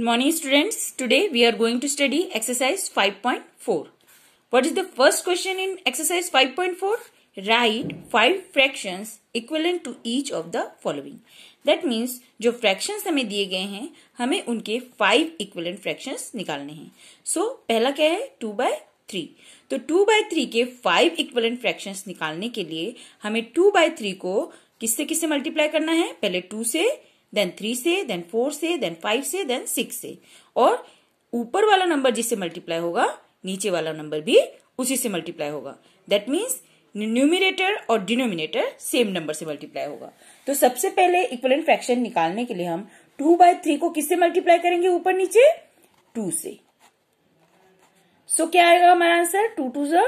Good morning students. Today we are going to study exercise 5.4. What is the first question in exercise 5.4? Write 5 fractions equivalent to each of the following. That means जो fractions हमें दिए गए हैं हमें उनके 5 equivalent fractions निकालने हैं. So पहला क्या है 2 by 3. तो 2 by 3 के 5 equivalent fractions निकालने के लिए हमें 2 by 3 को किससे किससे मल्टीप्लाई करना है पहले 2 से देन थ्री से देन फोर से देन फाइव से देन सिक्स से और ऊपर वाला नंबर जिससे मल्टीप्लाई होगा नीचे वाला नंबर भी उसी से मल्टीप्लाई होगा दैट मीन्स न्यूमिनेटर और डिनोमिनेटर सेम नंबर से मल्टीप्लाई होगा तो सबसे पहले इक्वलेंट फ्रैक्शन निकालने के लिए हम टू बाय थ्री को किससे मल्टीप्लाई करेंगे ऊपर नीचे टू से सो so, क्या आएगा हमारा आंसर टू टू ज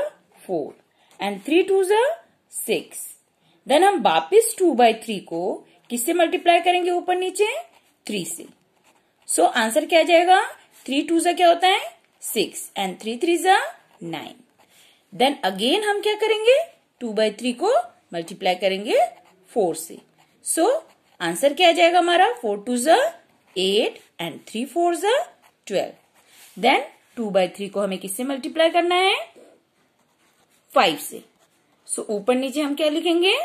फोर एंड थ्री टू ज सिक्स देन हम वापिस टू बाय थ्री को किससे मल्टीप्लाई करेंगे ऊपर नीचे थ्री से सो so, आंसर क्या जाएगा थ्री टू सा क्या होता है सिक्स एंड थ्री थ्री सा नाइन देन अगेन हम क्या करेंगे टू बाई थ्री को मल्टीप्लाई करेंगे फोर से सो so, आंसर क्या आ जाएगा हमारा फोर टू जा एट एंड थ्री फोर ज twelve then two by three को हमें किससे मल्टीप्लाई करना है फाइव से सो so, ऊपर नीचे हम क्या लिखेंगे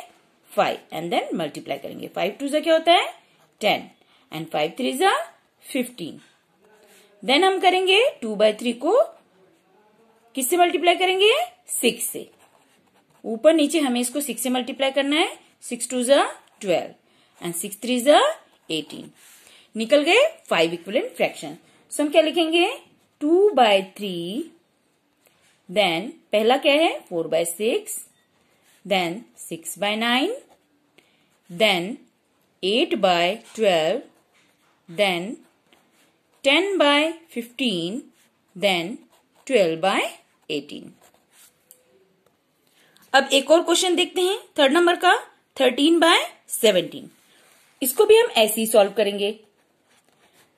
फाइव एंड देन मल्टीप्लाई करेंगे फाइव टू जो क्या होता है टेन एंड फाइव थ्री जो फिफ्टीन देन हम करेंगे टू बाय थ्री को किससे मल्टीप्लाई करेंगे सिक्स से ऊपर नीचे हमें इसको सिक्स से मल्टीप्लाई करना है सिक्स टू जो ट्वेल्व एंड सिक्स थ्री जो एटीन निकल गए फाइव इक्वलेंट फ्रैक्शन सो हम क्या लिखेंगे टू बाय थ्री देन पहला क्या है four by six then six by nine then 8 by 12, then 10 by 15, then 12 by 18. अब एक और क्वेश्चन देखते हैं थर्ड नंबर का 13 बाय 17. इसको भी हम ऐसे ही सॉल्व करेंगे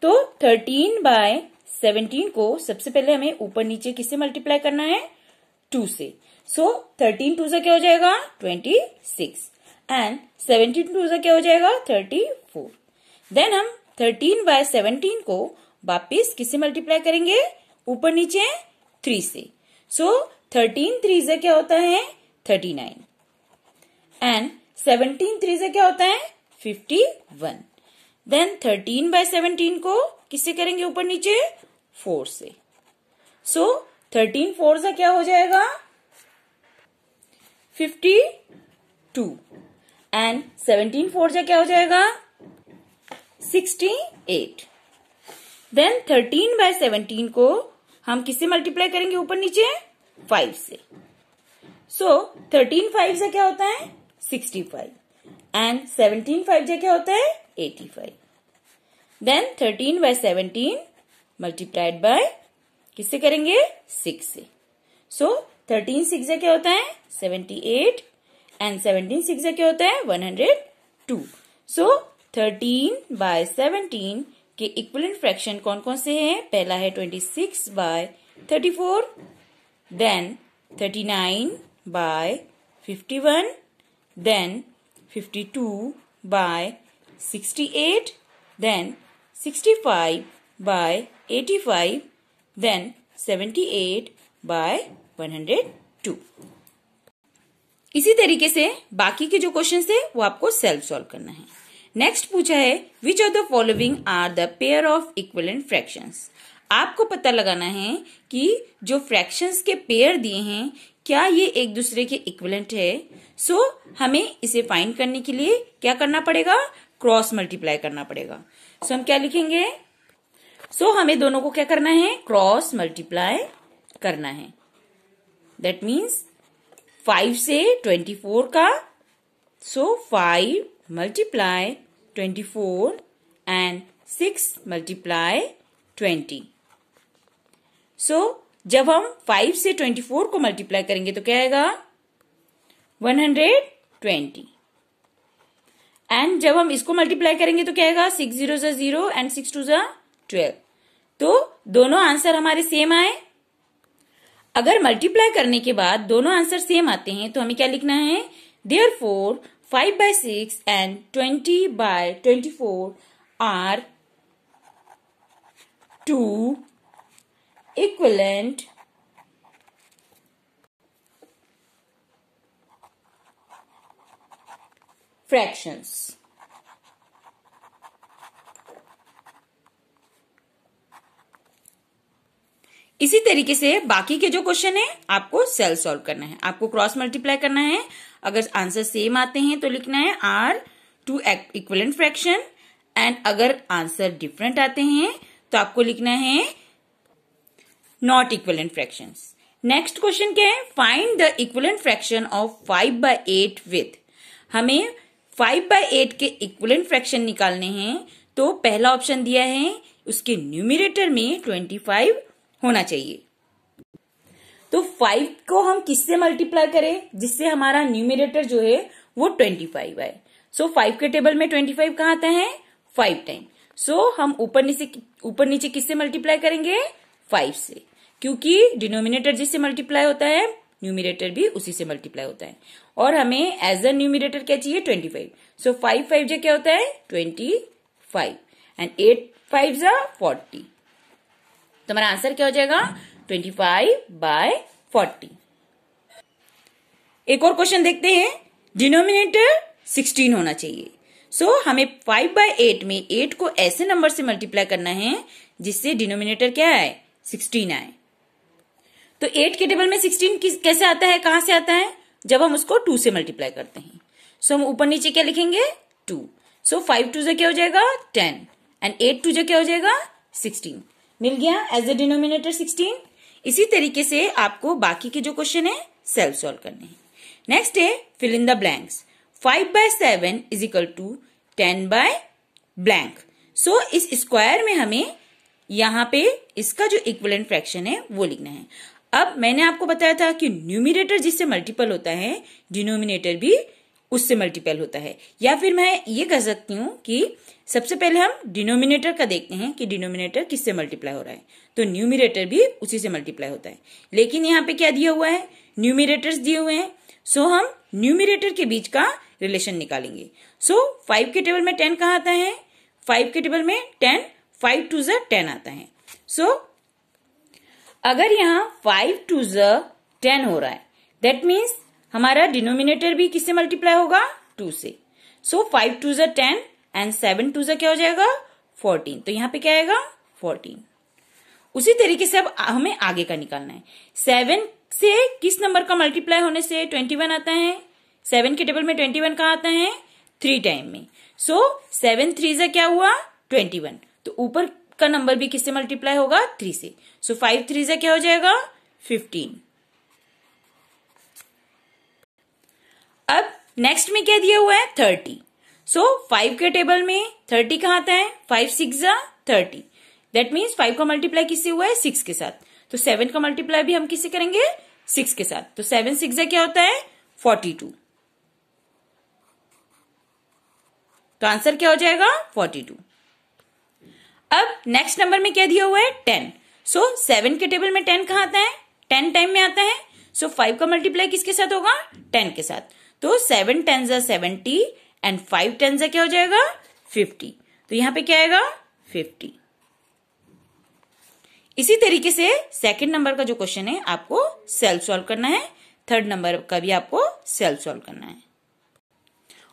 तो 13 बाय 17 को सबसे पहले हमें ऊपर नीचे किससे मल्टीप्लाई करना है टू से सो so, 13 टू से क्या हो जाएगा 26. एंड सेवनटीन टू से क्या हो जाएगा थर्टी फोर देन हम थर्टीन बाय सेवनटीन को वापिस किससे मल्टीप्लाई करेंगे ऊपर नीचे थ्री से सो थर्टीन थ्री से क्या होता है thirty nine and seventeen three से क्या होता है fifty one then thirteen by seventeen को किससे करेंगे ऊपर नीचे फोर से सो थर्टीन फोर से क्या हो जाएगा fifty two and seventeen four जा क्या हो जाएगा sixty eight then thirteen by seventeen को हम किससे मल्टीप्लाई करेंगे ऊपर नीचे फाइव से सो थर्टीन फाइव से क्या होता है sixty five and seventeen five से क्या होता है eighty five then thirteen by seventeen multiplied by किससे करेंगे सिक्स से सो थर्टीन सिक्स क्या होता है seventy eight and seventeen six क्या होता है one hundred two so thirteen by seventeen के इक्वलेंट फ्रैक्शन कौन कौन से हैं पहला है twenty six by thirty four then thirty nine by fifty one then fifty two by sixty eight then sixty five by eighty five then seventy eight by one hundred two इसी तरीके से बाकी के जो क्वेश्चन है वो आपको self solve करना है नेक्स्ट पूछा है which of the following are the pair of equivalent fraction आपको पता लगाना है कि जो फ्रैक्शन के पेयर दिए हैं क्या ये एक दूसरे के इक्वलेंट है सो so, हमें इसे फाइंड करने के लिए क्या करना पड़ेगा क्रॉस मल्टीप्लाई करना पड़ेगा सो so, हम क्या लिखेंगे सो so, हमें दोनों को क्या करना है क्रॉस मल्टीप्लाई करना है दैट मीन्स फाइव से ट्वेंटी फोर का so five multiply twenty four and six multiply twenty so जब हम फाइव से ट्वेंटी फोर को मल्टीप्लाई करेंगे तो क्या आएगा वन हंड्रेड ट्वेंटी एंड जब हम इसको मल्टीप्लाई करेंगे तो क्या आएगा six zero zero and six two ज़ा ट्वेल्व तो दोनों आंसर हमारे सेम आए अगर मल्टीप्लाई करने के बाद दोनों आंसर सेम आते हैं तो हमें क्या लिखना है therefore five by six and twenty by twenty four are two equivalent fractions. इसी तरीके से बाकी के जो क्वेश्चन है आपको सेल सॉल्व करना है आपको क्रॉस मल्टीप्लाई करना है अगर आंसर सेम आते हैं तो लिखना है are two equivalent fraction and अगर आंसर डिफरेंट आते हैं तो आपको लिखना है not equivalent fraction next question क्या है find the equivalent fraction of five by eight with हमें फाइव बाय एट के इक्वलेंट फ्रैक्शन निकालने हैं तो पहला ऑप्शन दिया है उसके न्यूमिरेटर में ट्वेंटी फाइव होना चाहिए तो फाइव को हम किससे मल्टीप्लाई करें जिससे हमारा न्यूमिनेटर जो है वो ट्वेंटी फाइव आए सो फाइव के टेबल में ट्वेंटी फाइव कहाँ आता है फाइव टाइम सो हम ऊपर नीचे ऊपर नीचे किससे मल्टीप्लाई करेंगे फाइव से क्योंकि डिनोमिनेटर जिससे मल्टीप्लाई होता है न्यूमिनेटर भी उसी से मल्टीप्लाई होता है और हमें एज अ न्यूमिनेटर क्या चाहिए twenty five so five five जो क्या होता है twenty five and eight five जा फोर्टी हमारा आंसर क्या हो जाएगा ट्वेंटी फाइव बाय फोर्टी एक और क्वेश्चन देखते हैं डिनोमिनेटर सिक्सटीन होना चाहिए सो so, हमें फाइव बाय एट में एट को ऐसे नंबर से मल्टीप्लाई करना है जिससे डिनोमिनेटर क्या आए सिक्सटीन आए तो एट के टेबल में सिक्सटीन कैसे आता है कहां से आता है जब हम उसको टू से मल्टीप्लाई करते हैं सो so, हम ऊपर नीचे क्या लिखेंगे टू सो फाइव टू जो क्या हो जाएगा टेन एंड एट टू जो क्या हो जाएगा सिक्सटीन मिल गया एज ए डिनोमिनेटर सिक्सटीन इसी तरीके से आपको बाकी के जो क्वेश्चन है सेल्फ सॉल्व करने हैं नेक्स्ट है fill in the blanks five by seven is equal to ten by blank so इस स्क्वायर में हमें यहाँ पे इसका जो इक्वलेंट फ्रैक्शन है वो लिखना है अब मैंने आपको बताया था कि न्यूमिनेटर जिससे मल्टीपल होता है डिनोमिनेटर भी उससे मल्टीपल होता है या फिर मैं ये कह सकती हूँ कि सबसे पहले हम डिनोमिनेटर का देखते हैं कि डिनोमिनेटर किससे मल्टीप्लाई हो रहा है तो न्यूमिरेटर भी उसी से मल्टीप्लाई होता है लेकिन यहाँ पे क्या दिया हुआ है न्यूमिरेटर्स दिए हुए हैं सो हम न्यूमिरेटर के बीच का रिलेशन निकालेंगे सो फाइव के टेबल में टेन कहाँ आता है फाइव के टेबल में ten five twos ten आता है सो so, अगर यहाँ फाइव टू जेन टेन हो रहा है दैट मीन्स हमारा डिनोमिनेटर भी किससे मल्टीप्लाई होगा टू से so five twos ten and seven two जो क्या हो जाएगा फोर्टीन तो यहाँ पे क्या आएगा फोर्टीन उसी तरीके से अब हमें आगे का निकालना है सेवन से किस नंबर का मल्टीप्लाई होने से ट्वेंटी वन आता है सेवन के टेबल में ट्वेंटी वन कहा आता है थ्री टाइम में सो सेवन थ्री से क्या हुआ ट्वेंटी वन तो ऊपर का नंबर भी किससे मल्टीप्लाई होगा थ्री से सो फाइव थ्री से क्या हो जाएगा फिफ्टीन अब नेक्स्ट में क्या दिया हुआ है थर्टी सो फाइव के टेबल में थर्टी कहा आता है five six thirty that means five का मल्टीप्लाई किससे हुआ है सिक्स के साथ तो सेवन का मल्टीप्लाई भी हम किससे करेंगे सिक्स के साथ तो सेवन सिक्स क्या होता है फोर्टी टू तो आंसर क्या हो जाएगा फोर्टी टू अब नेक्स्ट नंबर में क्या दिया हुआ है टेन सो सेवन के टेबल में टेन कहा आता है टेन टाइम में आता है सो so, फाइव का मल्टीप्लाई किसके साथ होगा टेन के साथ तो seven tens seventy and five tens क्या हो जाएगा फिफ्टी तो यहां पे क्या आएगा फिफ्टी इसी तरीके से सेकंड नंबर का जो क्वेश्चन है आपको सेल्फ सॉल्व करना है थर्ड नंबर का भी आपको सेल्फ सॉल्व करना है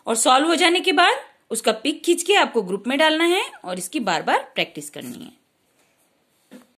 और सॉल्व हो जाने के बाद उसका पिक खींच के आपको ग्रुप में डालना है और इसकी बार बार प्रैक्टिस करनी है